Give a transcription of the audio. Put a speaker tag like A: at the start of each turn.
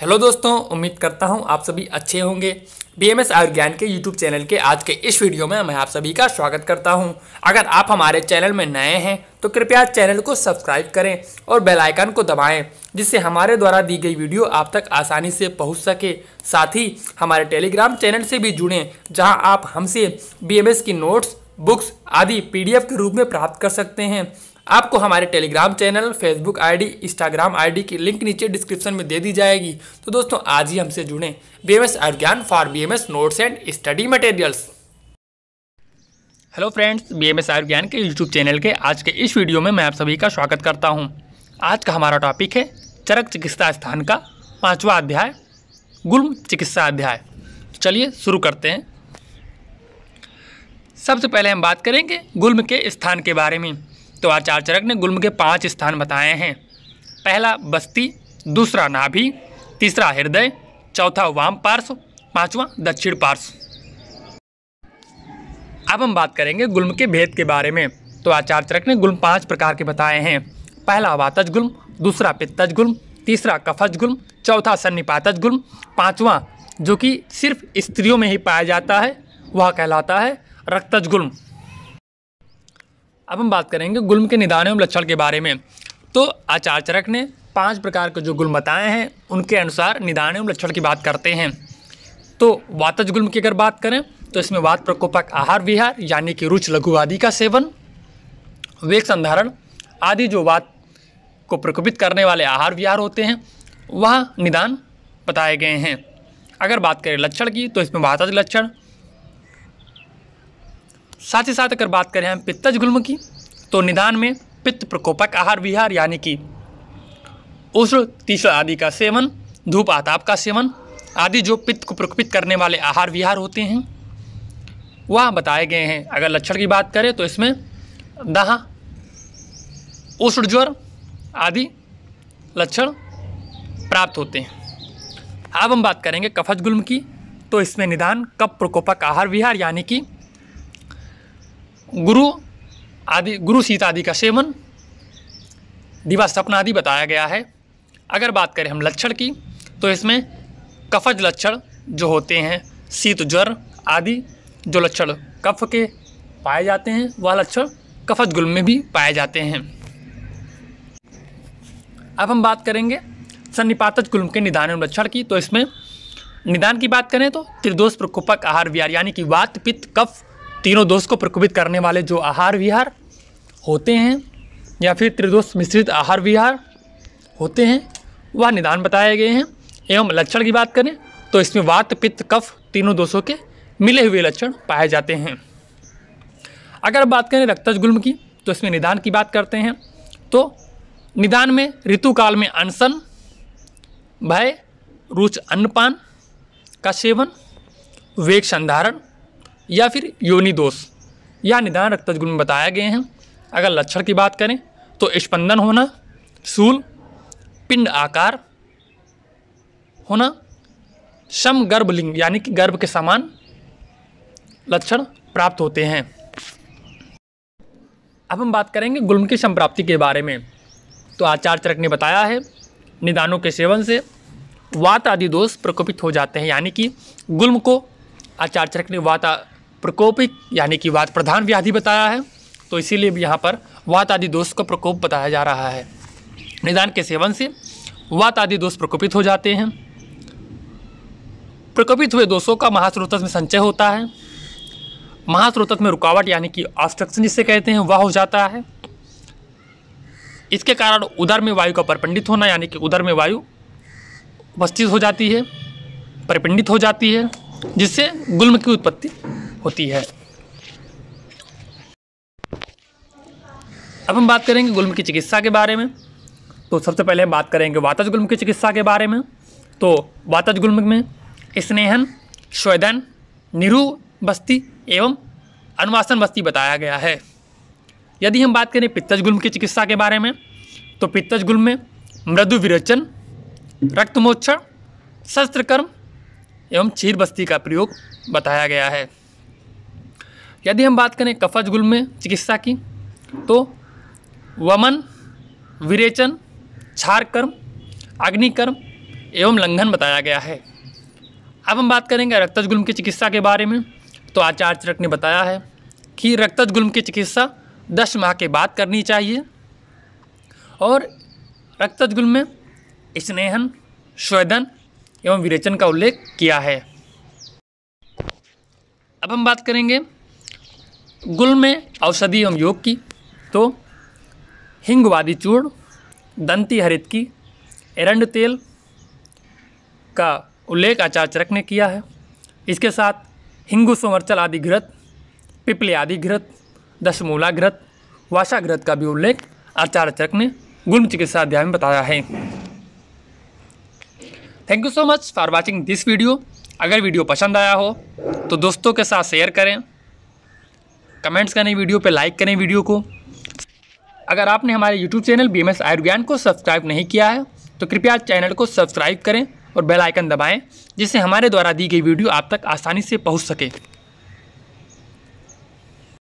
A: hello दोस्तों उम्मीद करता हूँ आप सभी अच्छे होंगे बी एम एस आयुर्ज्ञान के यूट्यूब चैनल के आज के इस वीडियो में मैं आप सभी का स्वागत करता हूं अगर आप हमारे चैनल में नए हैं तो कृपया चैनल को सब्सक्राइब करें और बेल आइकन को दबाएं जिससे हमारे द्वारा दी गई वीडियो आप तक आसानी से पहुंच सके साथ ही हमारे टेलीग्राम चैनल से भी जुड़ें जहाँ आप हमसे बी की नोट्स बुक्स आदि पी के रूप में प्राप्त कर सकते हैं आपको हमारे Telegram channel Facebook ID, Instagram ID की लिंक नीचे डिस्क्रिप्शन में दे दी जाएगी तो दोस्तों आज ही हमसे जुड़ें B M S for B M S notes and study materials hello friends B M S Ayurgyan के यूट्यूब चैनल के आज के इस वीडियो में मैं आप सभी का स्वागत करता हूँ आज का हमारा टॉपिक है चरक चिकित्सा स्थान का पाँचवा अध्याय गुल्म चिकित्सा अध्याय तो चलिए शुरू करते हैं सबसे पहले हम बात करेंगे गुल्म के स्थान के बारे में तो आचार्य चरक ने गुल्म के पांच स्थान बताए हैं पहला बस्ती दूसरा नाभि तीसरा हृदय चौथा वाम पार्श्व पांचवा दक्षिण पार्श्व अब हम बात करेंगे गुल्म के भेद के बारे में तो आचार्य चरक ने गुल्म पांच प्रकार के बताए हैं पहला वातज गुल्म दूसरा पित्तज गुल्म तीसरा कफज गुल्म चौथा सन्निपातज गुल्म पाँचवा जो कि सिर्फ स्त्रियों में ही पाया जाता है वह कहलाता है रक्तज गुल्म अब हम बात करेंगे गुल्म के निदान एवं लक्षण के बारे में तो आचार्य चरक ने पांच प्रकार के जो गुल्म बताए हैं उनके अनुसार निदान एवं लक्षण की बात करते हैं तो वातज गुल्म की अगर बात करें तो इसमें वात प्रकोपक आहार विहार यानी कि रुच लघु आदि का सेवन वेग संधारण आदि जो वात को प्रकोपित करने वाले आहार विहार होते हैं वह निदान बताए गए हैं अगर बात करें लक्षण की तो इसमें वातज लक्षण साथ ही साथ अगर बात करें हम पित्तज गुल्म की तो निदान में पित्त प्रकोपक आहार विहार यानी कि उष्ण तीसरा आदि का सेवन धूप आताप का सेवन आदि जो पित्त को प्रकोपित करने वाले आहार विहार होते हैं वह बताए गए हैं अगर लक्षण की बात करें तो इसमें दहा उष्ण ज्वर आदि लक्षण प्राप्त होते हैं अब हम बात करेंगे कफज गुल्म की तो इसमें निदान कप प्रकोपक आहार विहार यानी कि गुरु आदि गुरु सीता आदि का सेवन दिवा सपना आदि बताया गया है अगर बात करें हम लक्षण की तो इसमें कफज लक्षण जो होते हैं शीत ज्वर आदि जो लक्षण कफ के पाए जाते हैं वह लक्षण कफज गुल में भी पाए जाते हैं अब हम बात करेंगे सन्निपातज गुल्म के निदान एवं लक्षण की तो इसमें निदान की बात करें तो त्रिदोष प्रकोपक आहार व्यार यानी कि वात पित्त कफ तीनों दोष को प्रकोपित करने वाले जो आहार विहार होते हैं या फिर त्रिदोष मिश्रित आहार विहार होते हैं वह निदान बताए गए हैं एवं लक्षण की बात करें तो इसमें वात पित्त कफ तीनों दोषों के मिले हुए लक्षण पाए जाते हैं अगर बात करें रक्तज गुल्म की तो इसमें निदान की बात करते हैं तो निदान में ऋतु काल में अनशन भय रुच अन्नपान का सेवन वेग संधारण या फिर योनि दोष या निदान रक्त गुण बताए गए हैं अगर लक्षण की बात करें तो स्पंदन होना शूल पिंड आकार होना सम गर्भलिंग यानी कि गर्भ के समान लक्षण प्राप्त होते हैं अब हम बात करेंगे गुल्म की संप्राप्ति के बारे में तो आचार्य चरक ने बताया है निदानों के सेवन से वात आदि दोष प्रकोपित हो जाते हैं यानी कि गुल्म को आचार्य चरक ने वात प्रकोपिक यानी कि वात प्रधान व्याधि बताया है तो इसीलिए भी यहाँ पर वात आदि दोष का प्रकोप बताया जा रहा है निदान के सेवन से वात आदि दोष प्रकोपित हो जाते हैं प्रकोपित हुए दोषों का महास्रोत में संचय होता है महास्रोत में रुकावट यानी कि ऑब्स्ट्रक्शन जिसे कहते हैं वह हो जाता है इसके कारण उधर में वायु का परपिंडित होना यानी कि उदर में वायु उपस्थित हो जाती है परिपंडित हो जाती है जिससे गुल्म की उत्पत्ति होती है अब हम बात करेंगे गुलम की चिकित्सा के बारे में तो सबसे पहले हम बात करेंगे वातज गुल्म की चिकित्सा के बारे में तो वातज गुल्म में स्नेहन शोधन निरू बस्ती एवं अनुवासन बस्ती बताया गया है यदि हम बात करें पित्तज गुल्म की चिकित्सा के बारे में तो पित्तज गुल्म में मृदु विरोचन रक्तमोक्षण शस्त्रकर्म एवं क्षीर बस्ती का प्रयोग बताया गया है यदि हम बात करें कफज गुल में चिकित्सा की तो वमन विरेचन क्षारकर्म अग्निकर्म एवं लंघन बताया गया है अब हम बात करेंगे रक्तज गुल्म की चिकित्सा के बारे में तो आचार्य चरक ने बताया है कि रक्तज गुल्म की चिकित्सा दस माह के बाद करनी चाहिए और रक्तज गुल्म में स्नेहन स्वेदन एवं विरेचन का उल्लेख किया है अब हम बात करेंगे गुल में औषधि एवं योग की तो हिंगवादी चूर्ण दंती हरित की एरंड तेल का उल्लेख आचार्य चरक ने किया है इसके साथ हिंगू सोमरचल आदि घृत पिपले आदि घृत दशमूला घृत वाशा घृत का भी उल्लेख आचार्य चरक ने गुल्म चिकित्सा अध्याय में बताया है thank you so much for watching this video अगर वीडियो पसंद आया हो तो दोस्तों के साथ शेयर करें कमेंट्स करें वीडियो पे लाइक करें वीडियो को अगर आपने हमारे यूट्यूब चैनल बी एम आयुर्विज्ञान को सब्सक्राइब नहीं किया है तो कृपया चैनल को सब्सक्राइब करें और बेल आइकन दबाएं जिससे हमारे द्वारा दी गई वीडियो आप तक आसानी से पहुंच सके